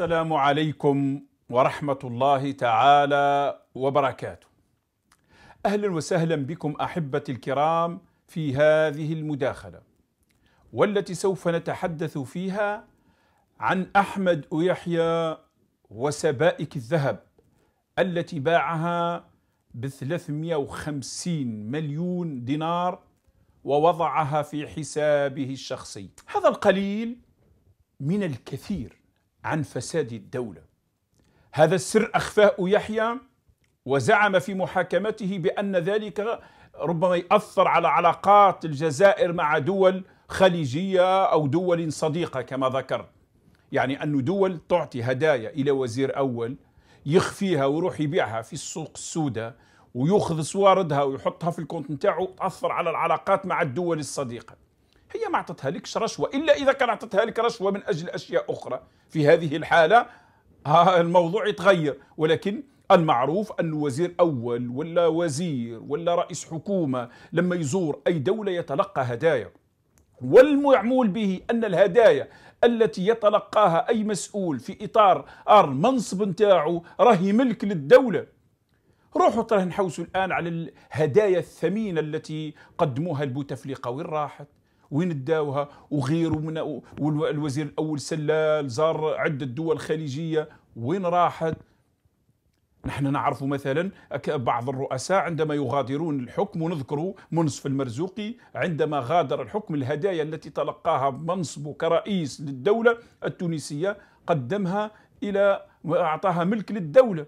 السلام عليكم ورحمة الله تعالى وبركاته. أهلا وسهلا بكم أحبتي الكرام في هذه المداخلة والتي سوف نتحدث فيها عن أحمد يحيى وسبائك الذهب التي باعها ب 350 مليون دينار ووضعها في حسابه الشخصي. هذا القليل من الكثير عن فساد الدولة هذا السر أخفاه يحيى وزعم في محاكمته بأن ذلك ربما يأثر على علاقات الجزائر مع دول خليجية أو دول صديقة كما ذكر يعني أن دول تعطي هدايا إلى وزير أول يخفيها ويروح يبيعها في السوق السوداء ويأخذ سواردها ويحطها في الكونت نتاعو تأثر على العلاقات مع الدول الصديقة هي ما اعطتها لكش رشوه الا اذا كان اعطتها لك رشوه من اجل اشياء اخرى في هذه الحاله الموضوع يتغير ولكن المعروف أن وزير أول ولا وزير ولا رئيس حكومة لما يزور أي دولة يتلقى هدايا والمعمول به أن الهدايا التي يتلقاها أي مسؤول في إطار المنصب نتاعو راهي ملك للدولة روحوا ترى نحوسوا الآن على الهدايا الثمينة التي قدموها البوتفليقة وين راحت وين داوها وغيره من والوزير الاول سلال زار عده دول خليجيه وين راحت نحن نعرف مثلا بعض الرؤساء عندما يغادرون الحكم ونذكر منصف المرزوقي عندما غادر الحكم الهدايا التي تلقاها منصبه كرئيس للدولة التونسية قدمها إلى وأعطاها ملك للدولة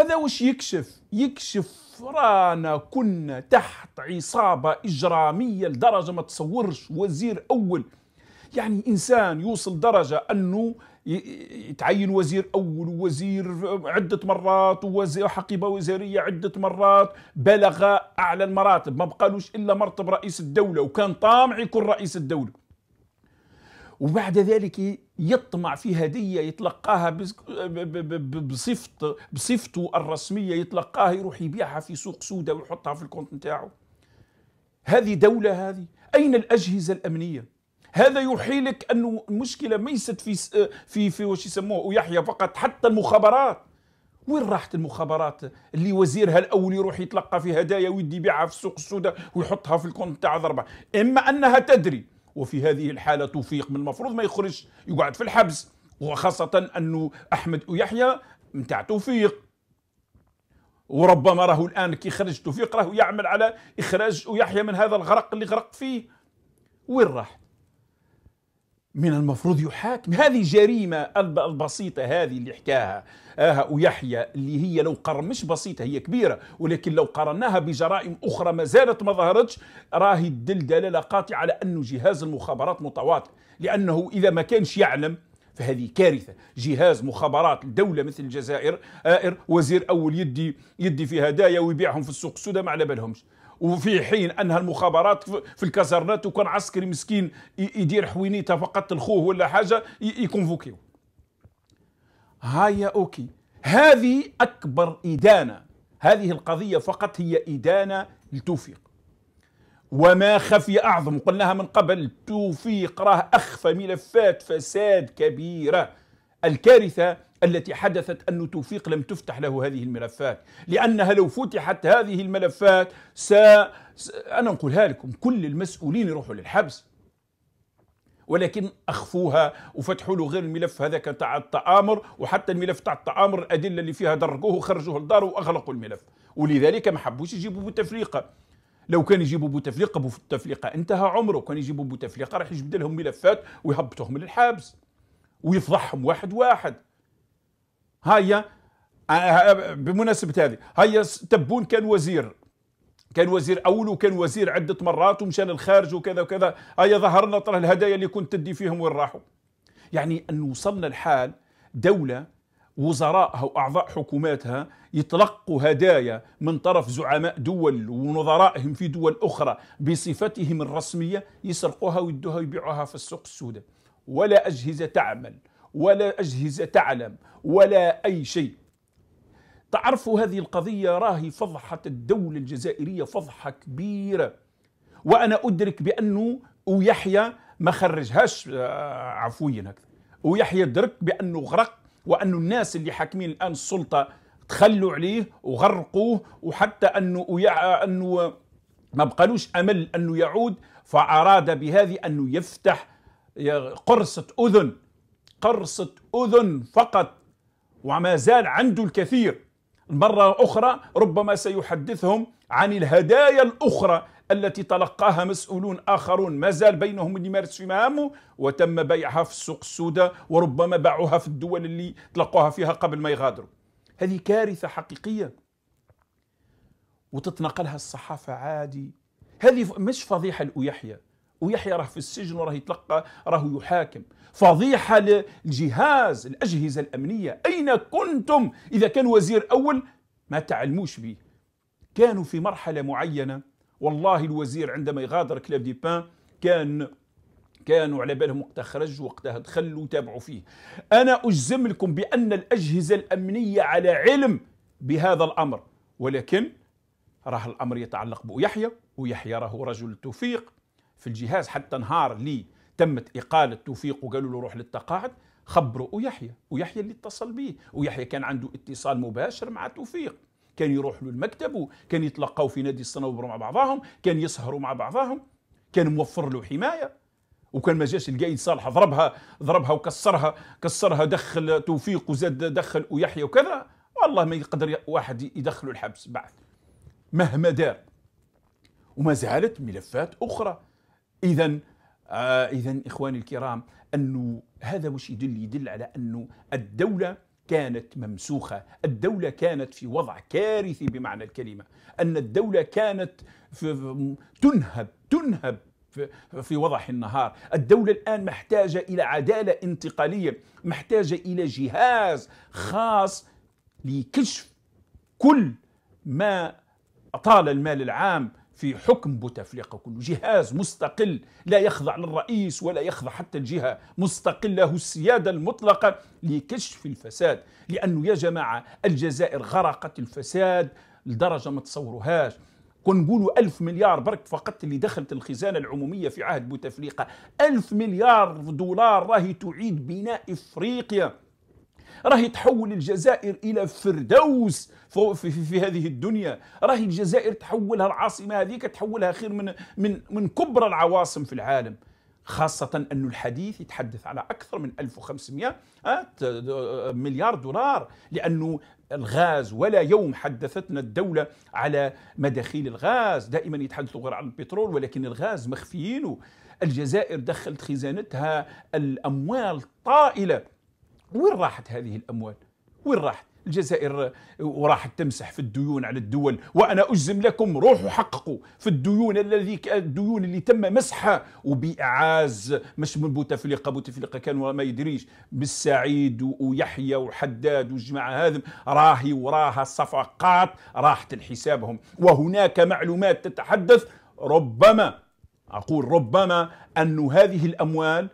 هذا وش يكشف يكشف رانا كنا تحت عصابة إجرامية لدرجة ما تصورش وزير أول يعني إنسان يوصل درجة أنه يتعين وزير أول ووزير عدة مرات ووزير حقيبة وزارية عدة مرات بلغ أعلى المراتب ما بقالوش إلا مرتب رئيس الدولة وكان طامع يكون رئيس الدولة وبعد ذلك يطمع في هدية يتلقاها بصفته بصفته الرسمية يتلقاها يروح يبيعها في سوق سودة ويحطها في الكونت نتاعه هذه دولة هذه أين الأجهزة الأمنية هذا يحيلك أنه المشكلة ليست في في في وش يسموه ويحيى فقط حتى المخابرات وين راحت المخابرات اللي وزيرها الاول يروح يتلقى في هدايا ويدي يبيعها في السوق السوداء ويحطها في الكونت تاع ضربه اما انها تدري وفي هذه الحالة توفيق من المفروض ما يخرج يقعد في الحبس وخاصة أنه أحمد ويحيى متاع توفيق وربما راهو الآن كي خرج توفيق راهو يعمل على إخراج ويحيى من هذا الغرق اللي غرق فيه وين راح من المفروض يحاكم هذه جريمة البسيطة هذه اللي حكاها آه ويحيى اللي هي لو قرن مش بسيطة هي كبيرة ولكن لو قرناها بجرائم أخرى ما زالت ما ظهرتش راهي تدل دلالة قاطعة على أنه جهاز المخابرات متواطئ لأنه إذا ما كانش يعلم فهذه كارثه جهاز مخابرات الدوله مثل الجزائر آئر آه، وزير اول يدي يدي في هدايا ويبيعهم في السوق السوداء ما على بالهمش وفي حين انها المخابرات في الكازرنات وكان عسكري مسكين يدير حوينيته فقط الخوه ولا حاجه يكونفوكيو هيا اوكي هذه اكبر ادانه هذه القضيه فقط هي ادانه لتوفيق وما خفي اعظم قلناها من قبل توفيق راه اخفى ملفات فساد كبيره الكارثه التي حدثت أن توفيق لم تفتح له هذه الملفات لأنها لو فتحت هذه الملفات س... أنا نقولها لكم كل المسؤولين يروحوا للحبس ولكن اخفوها وفتحوا له غير الملف هذاك تاع التآمر وحتى الملف تاع التآمر الادله اللي فيها درقوه وخرجوه للدار واغلقوا الملف ولذلك ما حبوش يجيبوا بوتفليقه لو كان يجيبوا بوتفليقه بوتفليقه انتهى عمره كان يجيبوا بوتفليقه راح يجبد لهم ملفات ويهبطهم للحبس ويفضحهم واحد واحد هيا آه، آه، آه، بمناسبه هذه هيا تبون كان وزير كان وزير اول وكان وزير عده مرات ومشى للخارج وكذا وكذا هيا ظهرنا ترى الهدايا اللي كنت تدي فيهم وين راحوا يعني ان وصلنا الحال دوله وزرائها واعضاء حكوماتها يتلقوا هدايا من طرف زعماء دول ونظرائهم في دول اخرى بصفتهم الرسميه يسرقوها ويدوها ويبيعوها في السوق السوداء ولا اجهزه تعمل ولا أجهزة تعلم ولا أي شيء تعرفوا هذه القضية راهي فضحة الدولة الجزائرية فضحة كبيرة وأنا أدرك بأنه ويحيى ما خرجهاش آه، عفويا هكذا ويحيى درك بأنه غرق وأنه الناس اللي حاكمين الآن السلطة تخلوا عليه وغرقوه وحتى أنه, ويع... أنه ما بقالوش أمل أنه يعود فأراد بهذه أنه يفتح قرصة أذن قرصة أذن فقط وما زال عنده الكثير مرة أخرى ربما سيحدثهم عن الهدايا الأخرى التي تلقاها مسؤولون آخرون ما زال بينهم اللي مارس في مهامه وتم بيعها في السوق السوداء وربما باعوها في الدول اللي تلقوها فيها قبل ما يغادروا هذه كارثة حقيقية وتتنقلها الصحافة عادي هذه مش فضيحة الأو يحيى ويحيى راه في السجن وراه يتلقى راه يحاكم فضيحة للجهاز الأجهزة الأمنية أين كنتم إذا كان وزير أول ما تعلموش به كانوا في مرحلة معينة والله الوزير عندما يغادر كلاب دي بان كان كانوا على بالهم وقتها خرج وقتها دخلوا وتابعوا فيه أنا أجزم لكم بأن الأجهزة الأمنية على علم بهذا الأمر ولكن راه الأمر يتعلق بيحيى ويحيى راه رجل توفيق في الجهاز حتى نهار اللي تمت إقالة توفيق وقالوا له روح للتقاعد خبروا ويحيى ويحيى اللي اتصل به ويحيى كان عنده اتصال مباشر مع توفيق كان يروح له المكتب وكان يتلقوا في نادي الصنوبر مع بعضهم كان يسهروا مع بعضهم كان موفر له حمايه وكان ما جاش القايد صالح ضربها ضربها وكسرها كسرها دخل توفيق وزاد دخل ويحيى وكذا والله ما يقدر واحد يدخله الحبس بعد مهما دار وما زالت ملفات اخرى اذا آه اذا اخواني الكرام انه هذا وش يدل يدل على انه الدوله كانت ممسوخه، الدوله كانت في وضع كارثي بمعنى الكلمه، ان الدوله كانت في تنهب تنهب في وضح النهار الدولة الآن محتاجة إلى عدالة انتقالية محتاجة إلى جهاز خاص لكشف كل ما أطال المال العام في حكم بوتفليقة كله جهاز مستقل لا يخضع للرئيس ولا يخضع حتى الجهة مستقل له السيادة المطلقة لكشف الفساد لأنه يا جماعة الجزائر غرقت الفساد لدرجة ما تصورهاش كون نقولوا ألف مليار برك فقط اللي دخلت الخزانة العمومية في عهد بوتفليقة ألف مليار دولار راهي تعيد بناء إفريقيا راهي تحول الجزائر الى فردوس في, في, في هذه الدنيا راهي الجزائر تحولها العاصمه هذيك تحولها خير من من من كبرى العواصم في العالم خاصة أن الحديث يتحدث على أكثر من 1500 آه، مليار دولار لأنه الغاز ولا يوم حدثتنا الدولة على مداخيل الغاز دائما يتحدثوا غير عن البترول ولكن الغاز مخفيينه الجزائر دخلت خزانتها الأموال طائلة وين راحت هذه الأموال وين راحت الجزائر آه، وراحت تمسح في الديون على الدول وانا اجزم لكم روحوا حققوا في الديون الذي الديون اللي تم مسحها وباعاز مش من بوتفليقه بوتفليقه كان ما يدريش بالسعيد ويحيى وحداد والجماعه هذم راهي وراها صفقات راحت لحسابهم وهناك معلومات تتحدث ربما اقول ربما ان هذه الاموال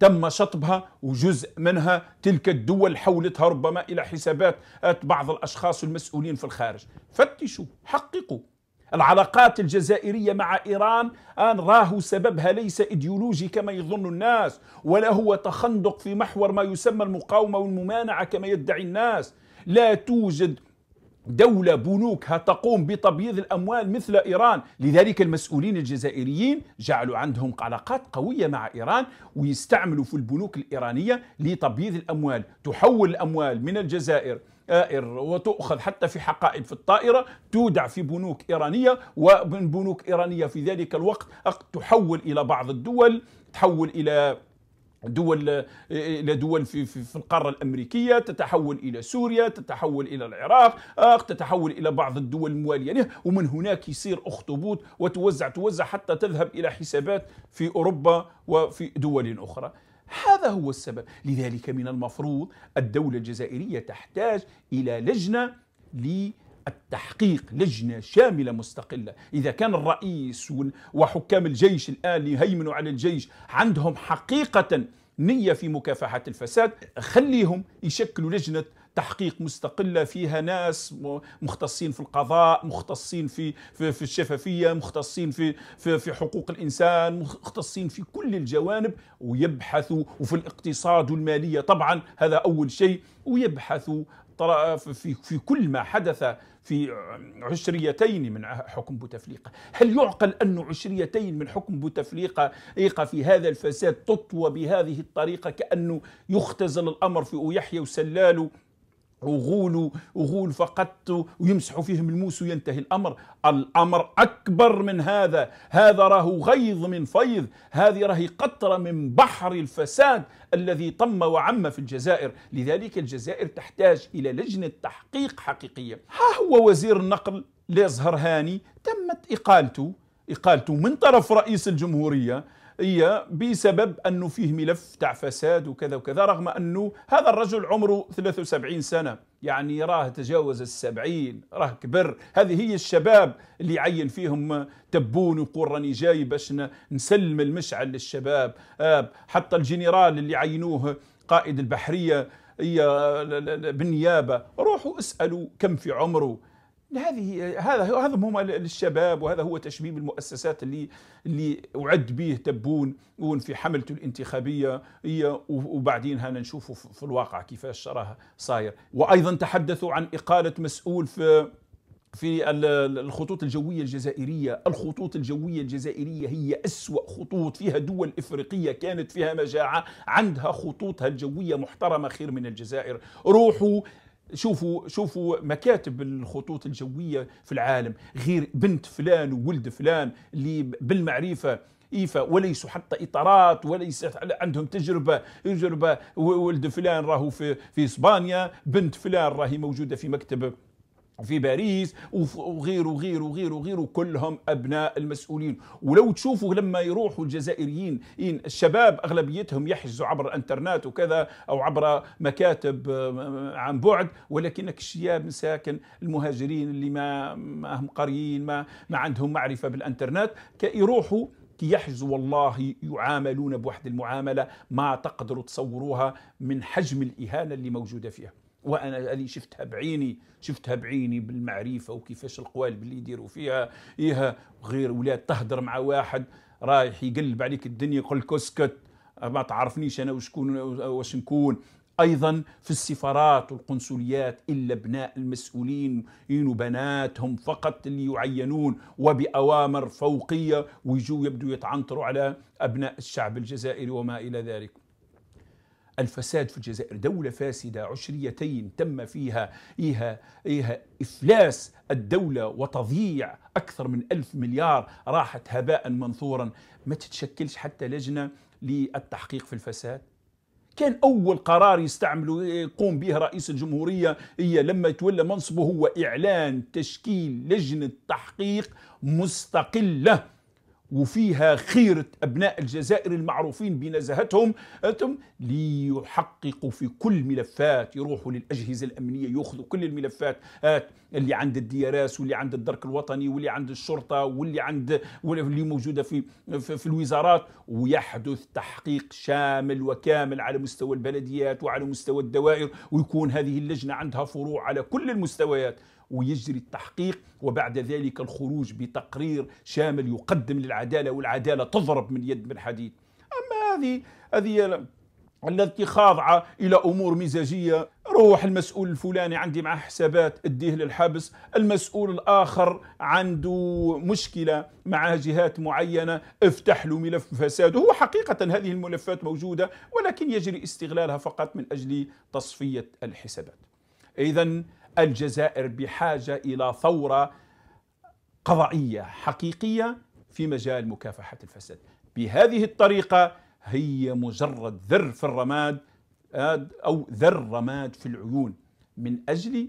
تم شطبها وجزء منها تلك الدول حولتها ربما الى حسابات بعض الاشخاص المسؤولين في الخارج فتشوا حققوا العلاقات الجزائرية مع إيران أن راه سببها ليس إيديولوجي كما يظن الناس ولا هو تخندق في محور ما يسمى المقاومة والممانعة كما يدعي الناس لا توجد دولة بنوكها تقوم بتبييض الأموال مثل إيران لذلك المسؤولين الجزائريين جعلوا عندهم علاقات قوية مع إيران ويستعملوا في البنوك الإيرانية لتبييض الأموال تحول الأموال من الجزائر آئر وتؤخذ حتى في حقائب في الطائرة تودع في بنوك إيرانية ومن بنوك إيرانية في ذلك الوقت تحول إلى بعض الدول تحول إلى دول الى دول في, في, في القاره الامريكيه تتحول الى سوريا تتحول الى العراق آه، تتحول الى بعض الدول المواليه له ومن هناك يصير اخطبوط وتوزع توزع حتى تذهب الى حسابات في اوروبا وفي دول اخرى هذا هو السبب لذلك من المفروض الدوله الجزائريه تحتاج الى لجنه لي التحقيق لجنة شاملة مستقلة إذا كان الرئيس وحكام الجيش الآن يهيمنوا على الجيش عندهم حقيقة نية في مكافحة الفساد خليهم يشكلوا لجنة تحقيق مستقله فيها ناس مختصين في القضاء مختصين في في, في الشفافيه مختصين في, في في حقوق الانسان مختصين في كل الجوانب ويبحثوا وفي الاقتصاد والماليه طبعا هذا اول شيء ويبحثوا في, في كل ما حدث في عشريتين من حكم بوتفليقة هل يعقل أن عشريتين من حكم بوتفليقة في هذا الفساد تطوى بهذه الطريقة كأنه يختزل الأمر في يحيى وسلال وغول وغول فقط ويمسحوا فيهم الموس وينتهي الامر الامر اكبر من هذا هذا راه غيظ من فيض هذه راهي قطره من بحر الفساد الذي طم وعم في الجزائر لذلك الجزائر تحتاج الى لجنه تحقيق حقيقيه ها هو وزير النقل لازهر هاني تمت اقالته اقالته من طرف رئيس الجمهوريه هي بسبب أنه فيه ملف تاع فساد وكذا وكذا رغم أنه هذا الرجل عمره 73 سنة يعني راه تجاوز السبعين راه كبر هذه هي الشباب اللي يعين فيهم تبون ويقول راني جاي باش نسلم المشعل للشباب حتى الجنرال اللي عينوه قائد البحرية هي آه، بالنيابة روحوا اسألوا كم في عمره هذه هذا هذا هم للشباب وهذا هو تشبيب المؤسسات اللي اللي اعد به تبون في حملته الانتخابيه هي وبعدين هنا نشوفوا في الواقع كيفاش راه صاير وايضا تحدثوا عن اقاله مسؤول في في الخطوط الجوية الجزائرية الخطوط الجوية الجزائرية هي أسوأ خطوط فيها دول إفريقية كانت فيها مجاعة عندها خطوطها الجوية محترمة خير من الجزائر روحوا شوفوا شوفوا مكاتب الخطوط الجويه في العالم غير بنت فلان وولد فلان اللي بالمعرفه ايفا وليسوا حتى اطارات وليس عندهم تجربه تجربه ولد فلان راهو في في اسبانيا بنت فلان راهي موجوده في مكتب في باريس وغيره وغيره وغيره وغيره كلهم ابناء المسؤولين ولو تشوفوا لما يروحوا الجزائريين الشباب اغلبيتهم يحجزوا عبر الانترنت وكذا او عبر مكاتب آه، عن بعد ولكنك الشياب مساكن المهاجرين اللي ما ما هم قاريين ما ما عندهم معرفه بالانترنت يروحوا كي يحجزوا والله يعاملون بواحد المعامله ما تقدروا تصوروها من حجم الاهانه اللي موجوده فيها وانا اللي شفتها بعيني شفتها بعيني بالمعرفه وكيفاش القوالب اللي يديروا فيها ايها غير ولاد تهدر مع واحد رايح يقلب عليك الدنيا يقول لك اسكت ما تعرفنيش انا وشكون واش نكون ايضا في السفارات والقنصليات الا ابناء المسؤولين بناتهم فقط اللي يعينون وباوامر فوقيه ويجوا يبدوا يتعنطروا على ابناء الشعب الجزائري وما الى ذلك الفساد في الجزائر دولة فاسدة عشريتين تم فيها إيها, إيها إفلاس الدولة وتضييع أكثر من ألف مليار راحت هباء منثورا ما تتشكلش حتى لجنة للتحقيق في الفساد كان أول قرار يستعمل يقوم به رئيس الجمهورية هي لما يتولى منصبه هو إعلان تشكيل لجنة تحقيق مستقلة وفيها خيرة أبناء الجزائر المعروفين بنزاهتهم ليحققوا في كل ملفات يروحوا للأجهزة الأمنية يأخذوا كل الملفات اللي عند الدياراس واللي عند الدرك الوطني واللي عند الشرطة واللي عند واللي موجودة في في الوزارات ويحدث تحقيق شامل وكامل على مستوى البلديات وعلى مستوى الدوائر ويكون هذه اللجنة عندها فروع على كل المستويات ويجري التحقيق وبعد ذلك الخروج بتقرير شامل يقدم للعداله والعداله تضرب من يد من حديد اما هذه هذه التي خاضعة إلى أمور مزاجية روح المسؤول الفلاني عندي معه حسابات اديه للحبس المسؤول الآخر عنده مشكلة مع جهات معينة افتح له ملف فساد هو حقيقة هذه الملفات موجودة ولكن يجري استغلالها فقط من أجل تصفية الحسابات إذا الجزائر بحاجه الى ثوره قضائيه حقيقيه في مجال مكافحه الفساد. بهذه الطريقه هي مجرد ذر في الرماد او ذر رماد في العيون من اجل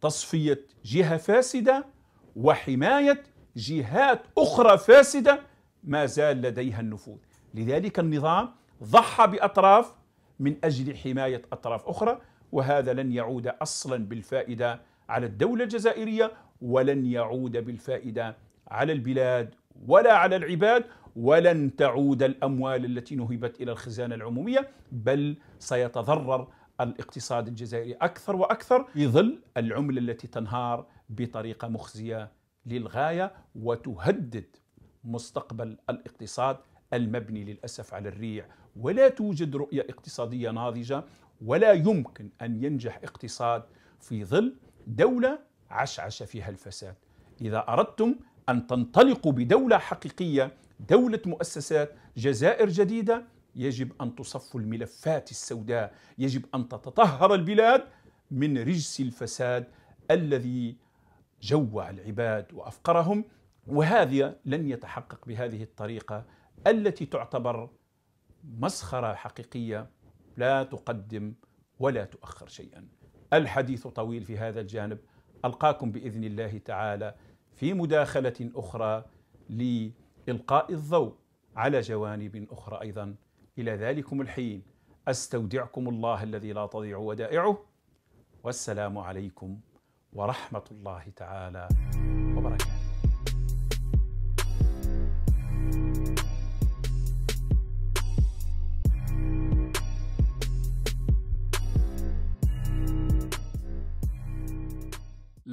تصفيه جهه فاسده وحمايه جهات اخرى فاسده ما زال لديها النفوذ. لذلك النظام ضحى باطراف من اجل حمايه اطراف اخرى وهذا لن يعود اصلا بالفائده على الدوله الجزائريه ولن يعود بالفائده على البلاد ولا على العباد ولن تعود الاموال التي نهبت الى الخزانه العموميه بل سيتضرر الاقتصاد الجزائري اكثر واكثر في ظل العمله التي تنهار بطريقه مخزيه للغايه وتهدد مستقبل الاقتصاد المبني للاسف على الريع ولا توجد رؤيه اقتصاديه ناضجه ولا يمكن أن ينجح اقتصاد في ظل دولة عشعش فيها الفساد إذا أردتم أن تنطلقوا بدولة حقيقية دولة مؤسسات جزائر جديدة يجب أن تصفوا الملفات السوداء يجب أن تتطهر البلاد من رجس الفساد الذي جوع العباد وأفقرهم وهذا لن يتحقق بهذه الطريقة التي تعتبر مسخرة حقيقية لا تقدم ولا تؤخر شيئا الحديث طويل في هذا الجانب القاكم باذن الله تعالى في مداخله اخرى لالقاء الضوء على جوانب اخرى ايضا الى ذلكم الحين استودعكم الله الذي لا تضيع ودائعه والسلام عليكم ورحمه الله تعالى